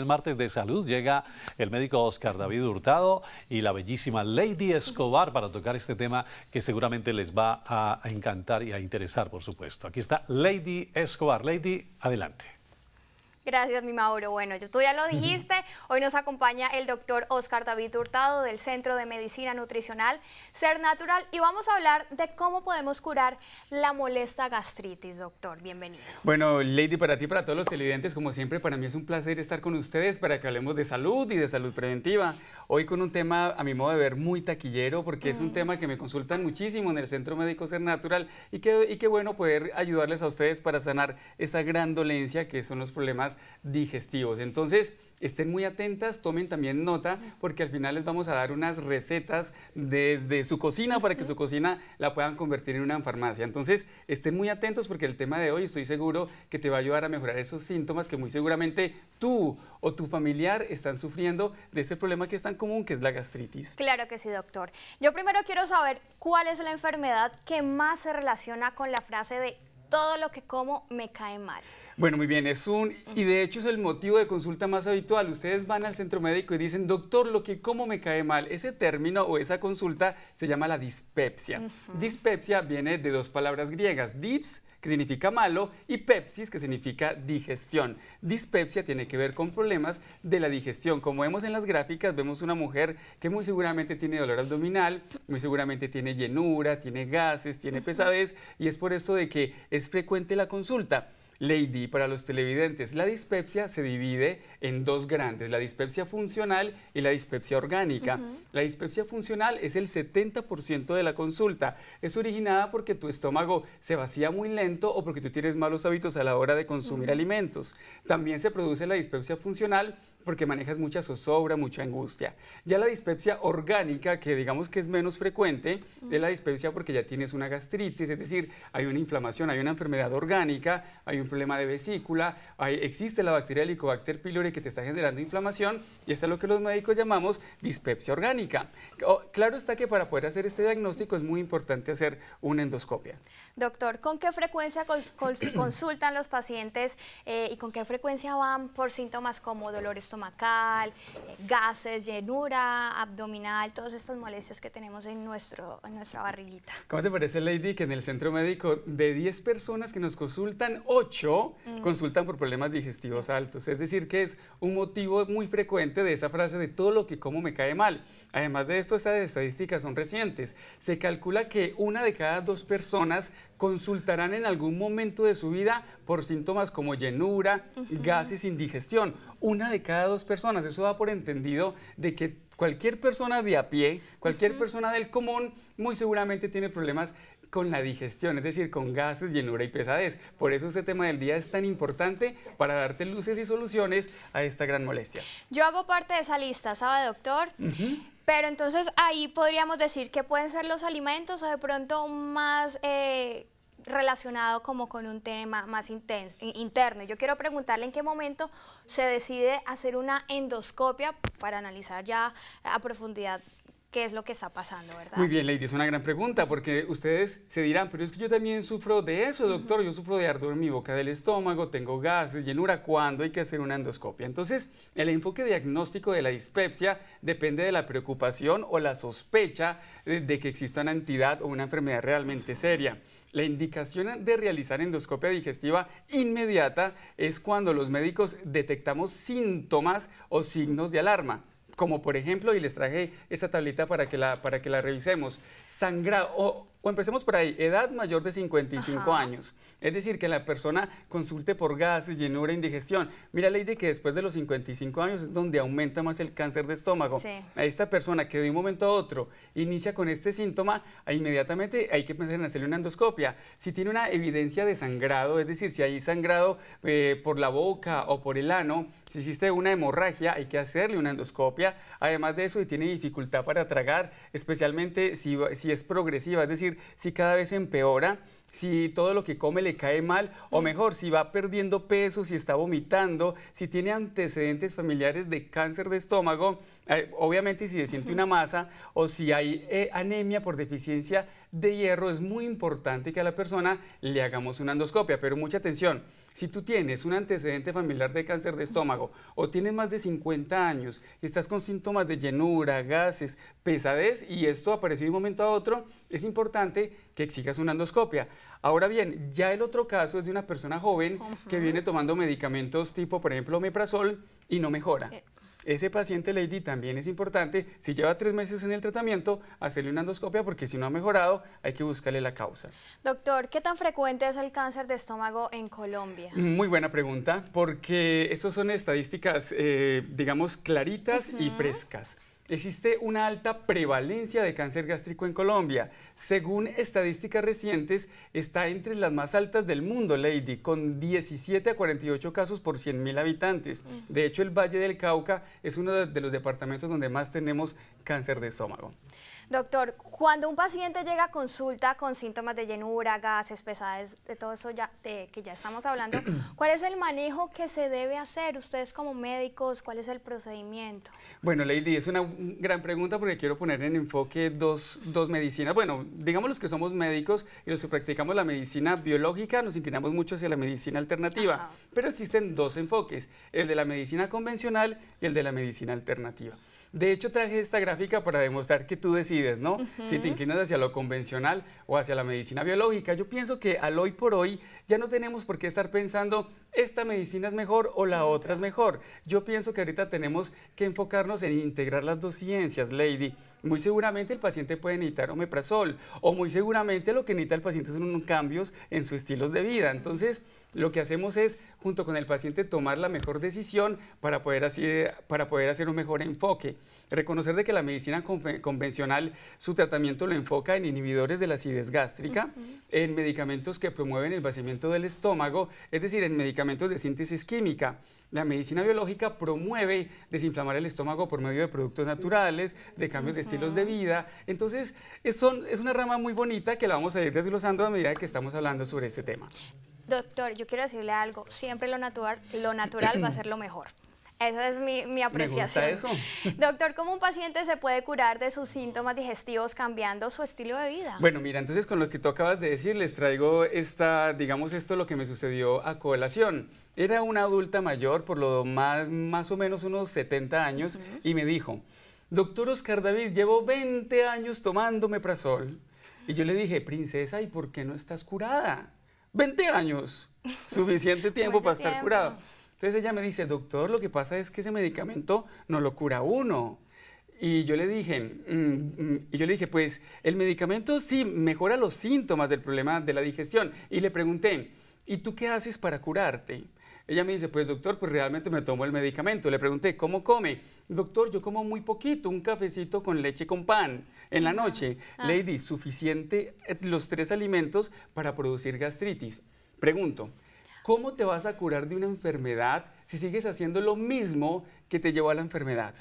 El martes de salud llega el médico Oscar David Hurtado y la bellísima Lady Escobar para tocar este tema que seguramente les va a encantar y a interesar, por supuesto. Aquí está Lady Escobar. Lady, adelante. Gracias, mi Mauro. Bueno, tú ya lo dijiste. Hoy nos acompaña el doctor Oscar David Hurtado del Centro de Medicina Nutricional Ser Natural y vamos a hablar de cómo podemos curar la molesta gastritis, doctor. Bienvenido. Bueno, Lady, para ti, y para todos los televidentes, como siempre, para mí es un placer estar con ustedes para que hablemos de salud y de salud preventiva. Hoy con un tema, a mi modo de ver, muy taquillero porque es un mm. tema que me consultan muchísimo en el Centro Médico Ser Natural y qué y bueno poder ayudarles a ustedes para sanar esta gran dolencia que son los problemas digestivos. Entonces, estén muy atentas, tomen también nota, porque al final les vamos a dar unas recetas desde su cocina para que su cocina la puedan convertir en una farmacia. Entonces, estén muy atentos porque el tema de hoy estoy seguro que te va a ayudar a mejorar esos síntomas que muy seguramente tú o tu familiar están sufriendo de ese problema que es tan común, que es la gastritis. Claro que sí, doctor. Yo primero quiero saber cuál es la enfermedad que más se relaciona con la frase de todo lo que como me cae mal. Bueno, muy bien, es un, y de hecho es el motivo de consulta más habitual. Ustedes van al centro médico y dicen, doctor, lo que como me cae mal. Ese término o esa consulta se llama la dispepsia. Dispepsia viene de dos palabras griegas, dips, que significa malo, y pepsis, que significa digestión. Dispepsia tiene que ver con problemas de la digestión. Como vemos en las gráficas, vemos una mujer que muy seguramente tiene dolor abdominal, muy seguramente tiene llenura, tiene gases, tiene pesadez, y es por eso de que es frecuente la consulta. Lady, para los televidentes, la dispepsia se divide en dos grandes, la dispepsia funcional y la dispepsia orgánica. La dispepsia funcional es el 70% de la consulta. Es originada porque tu estómago se vacía muy lento o porque tú tienes malos hábitos a la hora de consumir alimentos. También se produce la dispepsia funcional porque manejas mucha zozobra, mucha angustia. Ya la dispepsia orgánica, que digamos que es menos frecuente, de la dispepsia porque ya tienes una gastritis, es decir, hay una inflamación, hay una enfermedad orgánica, hay un problema de vesícula, existe la bacteria Helicobacter pylori que te está generando inflamación y es lo que los médicos llamamos dispepsia orgánica. claro está que para poder hacer este diagnóstico es muy importante hacer una endoscopia. Doctor, ¿con qué frecuencia consultan los pacientes eh, y con qué frecuencia van por síntomas como dolores estomacal, eh, gases, llenura abdominal, todas estas molestias que tenemos en, nuestro, en nuestra barriguita. ¿Cómo te parece, Lady, que en el centro médico de 10 personas que nos consultan, 8 mm. consultan por problemas digestivos altos? Es decir, que es un motivo muy frecuente de esa frase de todo lo que como me cae mal. Además de esto, estas estadísticas son recientes. Se calcula que una de cada dos personas consultarán en algún momento de su vida por síntomas como llenura, gases, indigestión una de cada dos personas. Eso va por entendido de que cualquier persona de a pie, cualquier persona del común, muy seguramente tiene problemas con la digestión, es decir, con gases, llenura y pesadez. Por eso este tema del día es tan importante para darte luces y soluciones a esta gran molestia. Yo hago parte de esa lista, ¿sabe, doctor? Pero entonces ahí podríamos decir que pueden ser los alimentos o de pronto más eh, relacionado como con un tema más intenso, interno. Yo quiero preguntarle en qué momento se decide hacer una endoscopia para analizar ya a profundidad qué es lo que está pasando, ¿verdad? Muy bien, Lady, es una gran pregunta porque ustedes se dirán, pero es que yo también sufro de eso, doctor, yo sufro de ardor en mi boca del estómago, tengo gases, llenura, ¿cuándo hay que hacer una endoscopia? Entonces, el enfoque diagnóstico de la dispepsia depende de la preocupación o la sospecha de que exista una entidad o una enfermedad realmente seria. La indicación de realizar endoscopia digestiva inmediata es cuando los médicos detectamos síntomas o signos de alarma como por ejemplo, y les traje esta tablita para que la, para que la revisemos, sangrado, o, o empecemos por ahí, edad mayor de 55 años. Es decir, que la persona consulte por gases, llenura, indigestión. Mira, ley de que después de los 55 años es donde aumenta más el cáncer de estómago. A esta persona que de un momento a otro inicia con este síntoma, inmediatamente hay que pensar en hacerle una endoscopia. Si tiene una evidencia de sangrado, es decir, si hay sangrado eh, por la boca o por el ano, si existe una hemorragia, hay que hacerle una endoscopia. Además de eso, si tiene dificultad para tragar, especialmente si, si es progresiva, es decir, si cada vez empeora, si todo lo que come le cae mal, o mejor, si va perdiendo peso, si está vomitando, si tiene antecedentes familiares de cáncer de estómago, eh, obviamente si se siente una masa, o si hay eh, anemia por deficiencia de hierro, es muy importante que a la persona le hagamos una endoscopia. Pero mucha atención, si tú tienes un antecedente familiar de cáncer de estómago o tienes más de 50 años y estás con síntomas de llenura, gases, pesadez y esto apareció de un momento a otro, es importante que exijas una endoscopia. Ahora bien, ya el otro caso es de una persona joven que viene tomando medicamentos tipo, por ejemplo, omeprazol y no mejora. Eh, ese paciente, Lady, también es importante, si lleva tres meses en el tratamiento, hacerle una endoscopia porque si no ha mejorado, hay que buscarle la causa. Doctor, ¿qué tan frecuente es el cáncer de estómago en Colombia? Mm, muy buena pregunta, porque estas son estadísticas, eh, digamos, claritas y frescas existe una alta prevalencia de cáncer gástrico en Colombia. Según estadísticas recientes, está entre las más altas del mundo, Lady, con 17 a 48 casos por mil habitantes. De hecho, el Valle del Cauca es uno de los departamentos donde más tenemos cáncer de estómago. Doctor, cuando un paciente llega a consulta con síntomas de llenura, gases, pesades, de todo eso ya, que ya estamos hablando, ¿cuál es el manejo que se debe hacer? Ustedes como médicos, ¿cuál es el procedimiento? Bueno, Lady, es una gran pregunta porque quiero poner en enfoque dos, medicinas. Bueno, digamos los que somos médicos y los que practicamos la medicina biológica, nos inclinamos mucho hacia la medicina alternativa, pero existen dos enfoques, el de la medicina convencional y el de la medicina alternativa. De hecho, traje esta gráfica para demostrar que tú decides ¿no? Si te inclinas hacia lo convencional o hacia la medicina biológica. Yo pienso que al hoy por hoy ya no tenemos por qué estar pensando esta medicina es mejor o la otra es mejor. Yo pienso que ahorita tenemos que enfocarnos en integrar las dos ciencias, Lady. Muy seguramente el paciente puede necesitar omeprazol o muy seguramente lo que necesita el paciente son unos cambios en sus estilos de vida. Entonces, lo que hacemos es, junto con el paciente, tomar la mejor decisión para poder, hacer, para poder hacer un mejor enfoque. Reconocer de que la medicina convencional su tratamiento lo enfoca en inhibidores de la acidez gástrica, en medicamentos que promueven el vaciamiento del estómago, es decir, en medicamentos de síntesis química. La medicina biológica promueve desinflamar el estómago por medio de productos naturales, de cambios de estilos de vida. Entonces, es, una rama muy bonita que la vamos a ir desglosando a medida que estamos hablando sobre este tema. Doctor, yo quiero decirle algo. Siempre lo natural, lo natural va a ser lo mejor. Esa es mi, apreciación. Me eso. Doctor, ¿cómo un paciente se puede curar de sus síntomas digestivos cambiando su estilo de vida? Bueno, mira, entonces con lo que tú acabas de decir, les traigo esta, digamos, esto lo que me sucedió a colación. Era una adulta mayor, por lo más, más o menos unos 70 años, y me dijo, doctor Oscar David, llevo 20 años tomando meprazol. Y yo le dije, princesa, ¿y por qué no estás curada? 20 años, suficiente tiempo para estar curado. Entonces ella me dice, doctor, lo que pasa es que ese medicamento no lo cura uno. Y yo le dije, mm, mm", y yo le dije, pues el medicamento sí mejora los síntomas del problema de la digestión. Y le pregunté, ¿y tú qué haces para curarte? Ella me dice, pues doctor, pues realmente me tomo el medicamento. Le pregunté, ¿cómo come? Doctor, yo como muy poquito, un cafecito con leche con pan en la noche. Ah. Lady, suficiente eh, los tres alimentos para producir gastritis. Pregunto, ¿Cómo te vas a curar de una enfermedad si sigues haciendo lo mismo que te llevó a la enfermedad.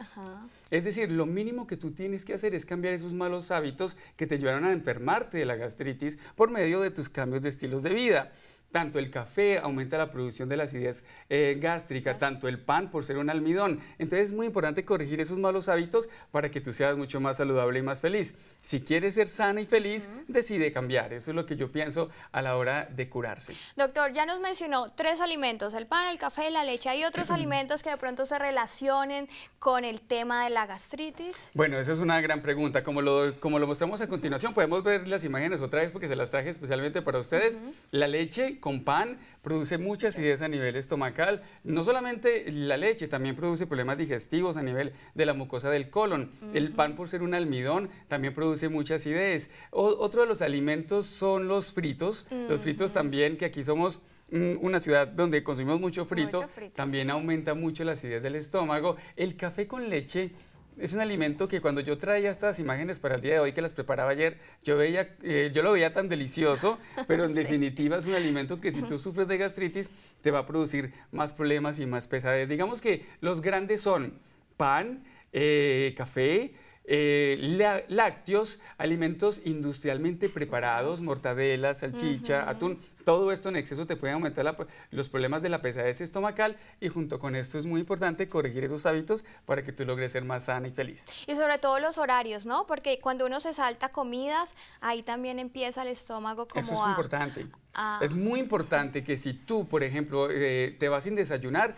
Es decir, lo mínimo que tú tienes que hacer es cambiar esos malos hábitos que te llevaron a enfermarte de la gastritis por medio de tus cambios de estilos de vida. Tanto el café aumenta la producción de la acidez eh, gástrica, tanto el pan por ser un almidón. Entonces es muy importante corregir esos malos hábitos para que tú seas mucho más saludable y más feliz. Si quieres ser sana y feliz, decide cambiar. Eso es lo que yo pienso a la hora de curarse. Doctor, ya nos mencionó tres alimentos, el pan, el café, y la leche. ¿Hay otros alimentos que de pronto se relacionen con el tema de la gastritis? Bueno, esa es una gran pregunta. Como lo, como lo mostramos a continuación, podemos ver las imágenes otra vez porque se las traje especialmente para ustedes. La leche con pan produce muchas acidez a nivel estomacal. No mm. solamente la leche, también produce problemas digestivos a nivel de la mucosa del colon. El pan, por ser un almidón, también produce mucha acidez. otro de los alimentos son los fritos. Los mm. fritos también, que aquí somos mm, una ciudad donde consumimos mucho frito, también aumenta mucho la acidez del estómago. El café con leche es un alimento que cuando yo traía estas imágenes para el día de hoy, que las preparaba ayer, yo, veía, eh, yo lo veía tan delicioso, pero en definitiva es un alimento que si tú sufres de gastritis te va a producir más problemas y más pesadez. Digamos que los grandes son pan, eh, café, eh, lácteos, alimentos industrialmente preparados, mortadela, salchicha, atún, todo esto en exceso te puede aumentar los problemas de la pesadez estomacal y junto con esto es muy importante corregir esos hábitos para que tú logres ser más sana y feliz. Y sobre todo los horarios, ¿no? Porque cuando uno se salta comidas, ahí también empieza el estómago como Eso es importante. Es muy importante que si tú, por ejemplo, eh, te vas sin desayunar,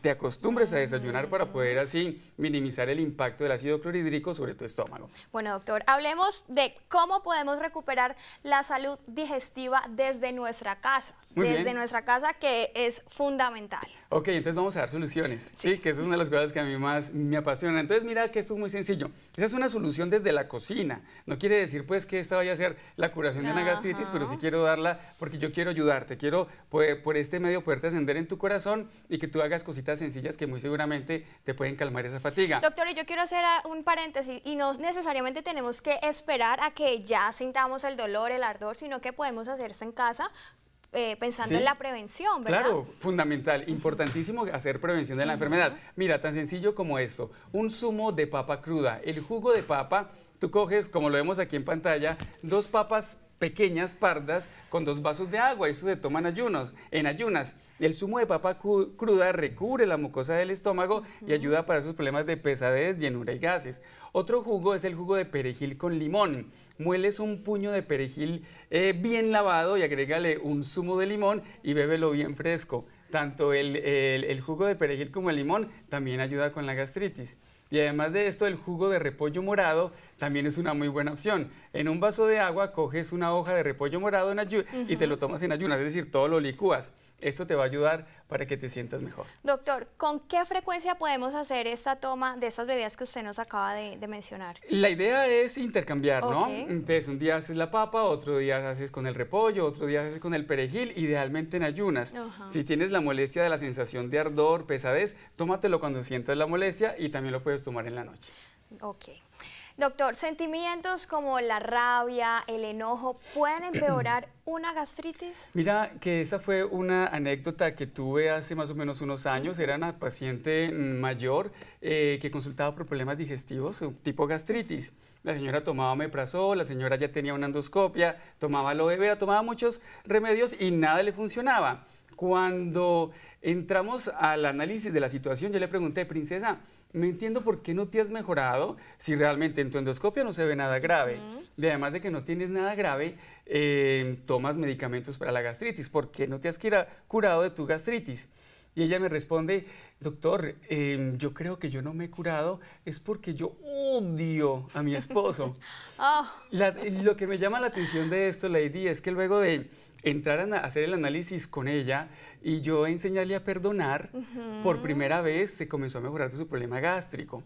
te acostumbres a desayunar para poder así minimizar el impacto del ácido clorhídrico sobre tu estómago. Bueno, doctor, hablemos de cómo podemos recuperar la salud digestiva desde nuestro nuestra casa, desde nuestra casa que es fundamental. Ok, entonces vamos a dar soluciones, sí. Que es una de las cosas que a mí más me apasiona. Entonces mira que esto es muy sencillo. Esa es una solución desde la cocina. No quiere decir pues que esta vaya a ser la curación de una gastritis, pero sí quiero darla porque yo quiero ayudarte. Quiero poder, por este medio poderte ascender en tu corazón y que tú hagas cositas sencillas que muy seguramente te pueden calmar esa fatiga. Doctor, yo quiero hacer un paréntesis y no necesariamente tenemos que esperar a que ya sintamos el dolor, el ardor, sino que podemos hacer esto en casa eh, pensando en la prevención, ¿verdad? Claro, fundamental, importantísimo hacer prevención de la enfermedad. Mira, tan sencillo como eso, un zumo de papa cruda, el jugo de papa, tú coges, como lo vemos aquí en pantalla, dos papas pequeñas pardas con dos vasos de agua, eso se toman ayunos, en ayunas. El zumo de papa cruda recubre la mucosa del estómago y ayuda para sus problemas de pesadez, llenura y gases. Otro jugo es el jugo de perejil con limón. Mueles un puño de perejil eh, bien lavado y agrégale un zumo de limón y bébelo bien fresco. Tanto el, el, el jugo de perejil como el limón también ayuda con la gastritis. Y además de esto, el jugo de repollo morado también es una muy buena opción. En un vaso de agua coges una hoja de repollo morado en y te lo tomas en ayunas, es decir, todo lo licúas. Esto te va a ayudar para que te sientas mejor. Doctor, ¿con qué frecuencia podemos hacer esta toma de estas bebidas que usted nos acaba de, mencionar? La idea es intercambiar, ¿no? Entonces, mm, pues, un día haces la papa, otro día haces con el repollo, otro día haces con el perejil, idealmente en ayunas. Si tienes la molestia de la sensación de ardor, pesadez, tómatelo cuando sientas la molestia y también lo puedes tomar en la noche. Ok. Doctor, ¿sentimientos como la rabia, el enojo pueden empeorar una gastritis? Mira, que esa fue una anécdota que tuve hace más o menos unos años. Era una paciente mayor eh, que consultaba por problemas digestivos eh, tipo gastritis. La señora tomaba meprazol, la señora ya tenía una endoscopia, tomaba aloe vera, tomaba muchos remedios y nada le funcionaba. Cuando entramos al análisis de la situación, yo le pregunté, princesa, me entiendo por qué no te has mejorado si realmente en tu endoscopia no se ve nada grave. Y además de que no tienes nada grave, em, tomas medicamentos para la gastritis. ¿Por qué no te has curado de tu gastritis? Y ella me responde, doctor, em, yo creo que yo no me he curado es porque yo odio a mi esposo. Ah. lo que me llama la atención de esto, Lady, es que luego de entrar a hacer el análisis con ella y yo enseñarle a perdonar, por primera vez se comenzó a mejorar su problema gástrico.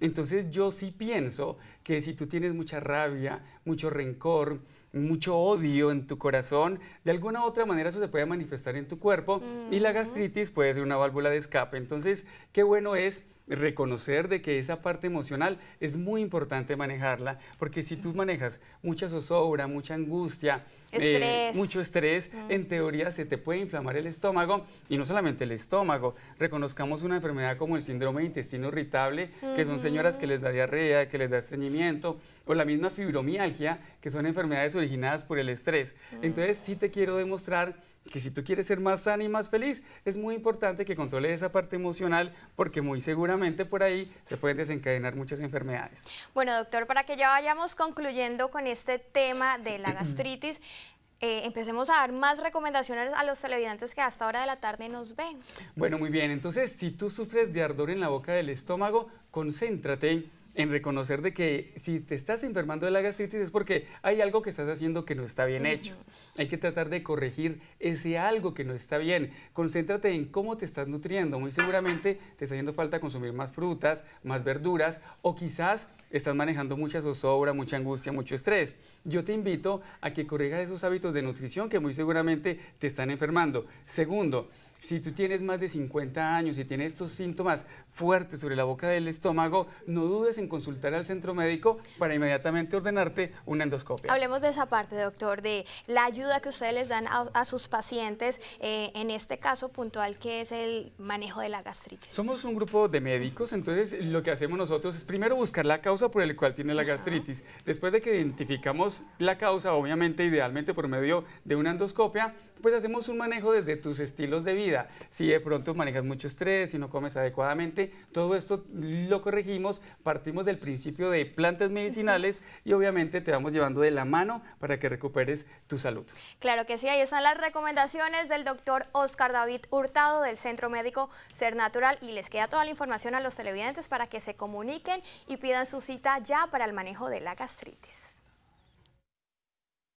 Entonces yo sí pienso que si tú tienes mucha rabia, mucho rencor, mucho odio en tu corazón, de alguna u otra manera eso se puede manifestar en tu cuerpo y la gastritis puede ser una válvula de escape. Entonces, qué bueno es reconocer de que esa parte emocional es muy importante manejarla, porque si tú manejas mucha zozobra, mucha angustia, eh, mucho estrés, en teoría se te puede inflamar el estómago, y no solamente el estómago, reconozcamos una enfermedad como el síndrome de intestino irritable, que son señoras que les da diarrea, que les da estreñimiento, o la misma fibromialgia, que son enfermedades originadas por el estrés. Entonces sí te quiero demostrar que si tú quieres ser más sano y más feliz, es muy importante que controles esa parte emocional porque muy seguramente por ahí se pueden desencadenar muchas enfermedades. Bueno, doctor, para que ya vayamos concluyendo con este tema de la gastritis, eh, empecemos a dar más recomendaciones a los televidentes que hasta hora de la tarde nos ven. Bueno, muy bien. Entonces, si tú sufres de ardor en la boca del estómago, concéntrate en reconocer de que si te estás enfermando de la gastritis es porque hay algo que estás haciendo que no está bien hecho. Hay que tratar de corregir ese algo que no está bien. Concéntrate en cómo te estás nutriendo. Muy seguramente te está haciendo falta consumir más frutas, más verduras o quizás estás manejando mucha zozobra, mucha angustia, mucho estrés. Yo te invito a que corrijas esos hábitos de nutrición que muy seguramente te están enfermando. Segundo, si tú tienes más de 50 años y tienes estos síntomas fuertes sobre la boca del estómago, no dudes en consultar al centro médico para inmediatamente ordenarte una endoscopia. Hablemos de esa parte, doctor, de la ayuda que ustedes les dan a, sus pacientes, eh, en este caso puntual que es el manejo de la gastritis. Somos un grupo de médicos, entonces lo que hacemos nosotros es primero buscar la causa por la cual tiene la gastritis. Después de que identificamos la causa, obviamente, idealmente por medio de una endoscopia, pues hacemos un manejo desde tus estilos de vida si de pronto manejas mucho estrés, y no comes adecuadamente, todo esto lo corregimos, partimos del principio de plantas medicinales y obviamente te vamos llevando de la mano para que recuperes tu salud. Claro que sí, ahí están las recomendaciones del doctor Oscar David Hurtado del Centro Médico Ser Natural y les queda toda la información a los televidentes para que se comuniquen y pidan su cita ya para el manejo de la gastritis.